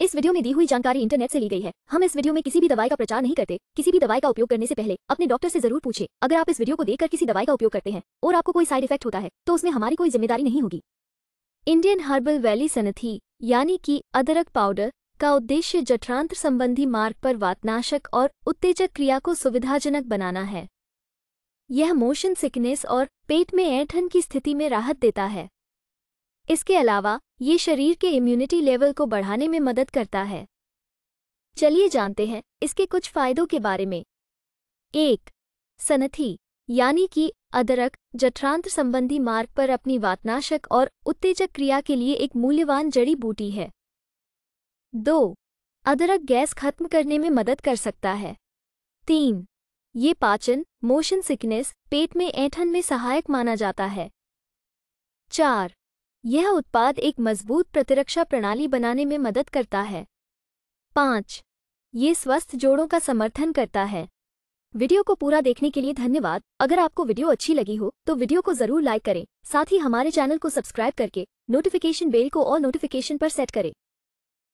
इस वीडियो में दी हुई जानकारी इंटरनेट से ली गई है हम इस वीडियो में किसी भी दवाई का प्रचार नहीं करते किसी भी दवाई का उपयोग करने से पहले अपने डॉक्टर से जरूर पूछे अगर आप इस वीडियो को देखकर किसी दवाई का उपयोग करते हैं और आपको कोई साइड इफेक्ट होता है तो उसमें हमारी कोई जिम्मेदारी नहीं होगी इंडियन हर्बल वैली सनथी यानी कि अदरक पाउडर का उद्देश्य जठरांत संबंधी मार्ग पर वातनाशक और उत्तेजक क्रिया को सुविधाजनक बनाना है यह मोशन सिकनेस और पेट में ऐठन की स्थिति में राहत देता है इसके अलावा ये शरीर के इम्यूनिटी लेवल को बढ़ाने में मदद करता है चलिए जानते हैं इसके कुछ फायदों के बारे में एक सनथी यानी कि अदरक जठरांत संबंधी मार्ग पर अपनी वातनाशक और उत्तेजक क्रिया के लिए एक मूल्यवान जड़ी बूटी है दो अदरक गैस खत्म करने में मदद कर सकता है तीन ये पाचन मोशन सिकनेस पेट में ऐठन में सहायक माना जाता है चार यह उत्पाद एक मजबूत प्रतिरक्षा प्रणाली बनाने में मदद करता है पाँच ये स्वस्थ जोड़ों का समर्थन करता है वीडियो को पूरा देखने के लिए धन्यवाद अगर आपको वीडियो अच्छी लगी हो तो वीडियो को जरूर लाइक करें साथ ही हमारे चैनल को सब्सक्राइब करके नोटिफिकेशन बेल को और नोटिफिकेशन पर सेट करें